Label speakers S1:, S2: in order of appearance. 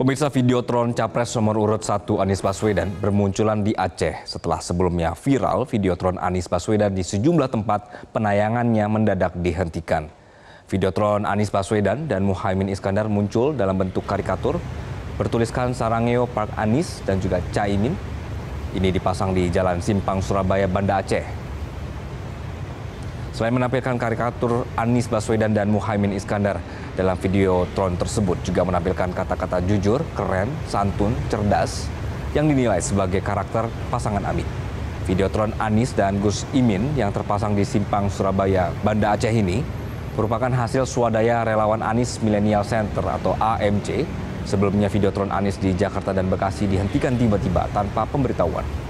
S1: Pemirsa video tron Capres nomor urut 1 Anies Baswedan bermunculan di Aceh setelah sebelumnya viral video tron Anies Baswedan di sejumlah tempat penayangannya mendadak dihentikan. Video tron Anies Baswedan dan Muhaimin Iskandar muncul dalam bentuk karikatur bertuliskan Sarangeo Park Anies dan juga Caimin. Ini dipasang di Jalan Simpang Surabaya Banda Aceh Selain menampilkan karikatur Anies Baswedan dan Muhaimin Iskandar, dalam video Tron tersebut juga menampilkan kata-kata jujur, keren, santun, cerdas yang dinilai sebagai karakter pasangan Amin. tron Anis dan Gus Imin yang terpasang di simpang Surabaya, Banda Aceh ini merupakan hasil swadaya relawan Anies Millennial Center atau AMC. Sebelumnya video tron Anies di Jakarta dan Bekasi dihentikan tiba-tiba tanpa pemberitahuan.